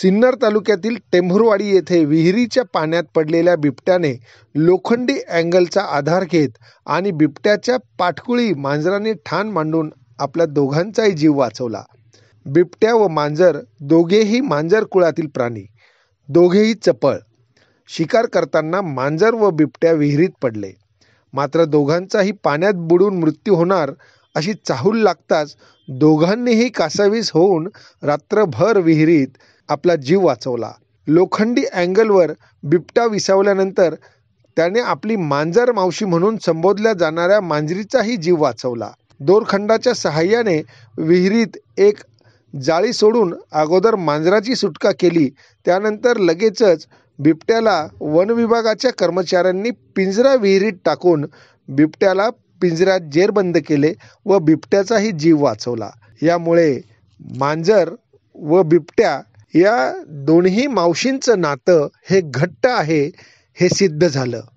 सिन्नर तालुक्यातील टेंभुरवाडी येथे विहिरीच्या पाण्यात पडलेल्या बिबट्याने लोखंडी अँगलचा आधार घेत आणि बिबट्याच्या पाठकुळी मांजराने ठाण मांडून आपल्या दोघांचाही जीव वाचवला बिबट्या व मांजर दोघेही मांजर कुळातील प्राणी दोघेही चपळ शिकार करताना मांजर व बिबट्या विहिरीत पडले मात्र दोघांचाही पाण्यात बुडून मृत्यू होणार अशी चाहूल लागताच दोघांनीही कासावीस होऊन रात्रभर विहिरीत आपला जीव वाचवला लोखंडी अँगलवर बिबटा विसावल्यानंतर त्याने आपली मांजर मावशी म्हणून संबोधल्या जाणाऱ्या मांजरीचाही जीव वाचवला दोरखंडाच्या सहाय्याने विहिरीत एक जाळी सोडून अगोदर मांजराची सुटका केली त्यानंतर लगेचच बिबट्याला वनविभागाच्या कर्मचाऱ्यांनी पिंजरा विहिरीत टाकून बिबट्याला पिंजऱ्यात जेरबंद केले व बिबट्याचाही जीव वाचवला यामुळे मांजर व बिबट्या या दोन्ही मावशींचं नातं हे घट्ट आहे हे सिद्ध झालं